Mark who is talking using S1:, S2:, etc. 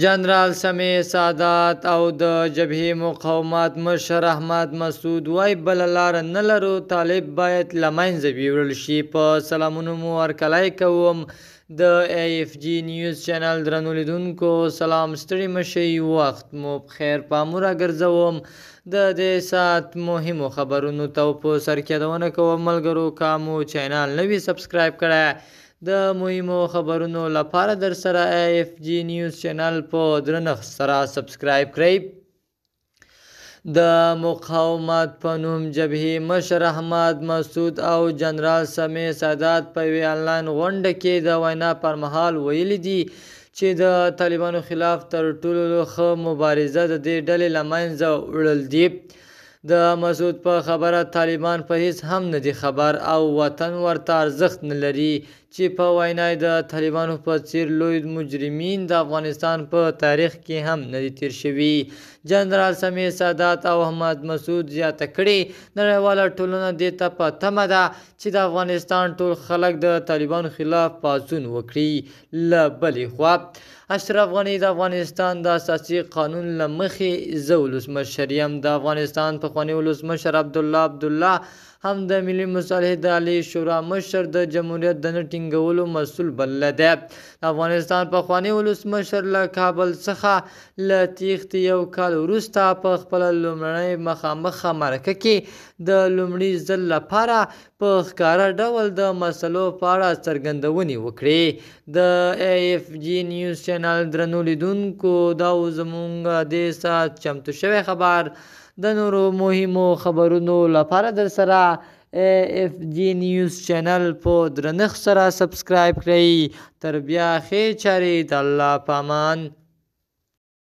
S1: جنرال سمیع سادات او د جبهې مقاومت مشر احمد مسعود وای بل لار نه لرو طالب باید لمنځه بیورل شي په سلامونو مو ورکلای کوم د ایف جی نیوز چینل درنو لیدونکو سلام ستړي مشي وخت مو بخیر پاموره ګرځوم د دې سات مهمو خبرونو ته په سر کې دونه کوم ملګرو کامو چینل نوی سبسکرایب کړئ د مهمو خبرونو لپاره در سره اف جی نیوز چینل په درنښت سره سبسکرایب کړئ د مقاومت په نوم جبهې مشر احمد مسعود او جنرال سمیع سادات په یوې آنلاین غونډه کې د وینا پر مهال ویلي دي چې د طالبانو خلاف تر ټولو ښه مبارزه د دې ډلې له منځه وړل دي د مسعود په خبره طالبان په هیڅ هم نه دي خبر او وطن ورته ارزښت نه لري چې په وینا یې د طالبانو په څیر لوی مجرمین د افغانستان په تاریخ کې هم نه دي تیر شوي جنرال سمیع سادات او احمد مسعود زیاته کړې نړیواله ټولنه دې ته په تمه ده چې د افغانستان ټول خلک د طالبانو خلاف پاڅون وکړي له بلې خوا اشرف غني د افغانستان د اساسي قانون له مخې زه ولسمشر یم د افغانستان پخوانی ولسمشر عبدالله عبدالله هم د ملي مصالحې د عالی شورا مشر د جمهوریت د نه ټینګولو مسؤل بلل دی د افغانستان پخوانی ولسمشر له کابل څخه له تیښتې یو کال وروسته په خپله لومړنۍ مخامخ مرکه کې د لومړي ځل لپاره په ښکاره ډول د مسلو په اړه څرګندونې وکړې د ای اف جی نیوز چینل درنو لیدونکو دا زمونږ د سات چمتو شوی خبر د نورو مهمو خبرونو لپاره در سره اف جی نیوز چینل په درنښت سره سبسکرایب کړئ تر بیا ښې چارې د الله په امان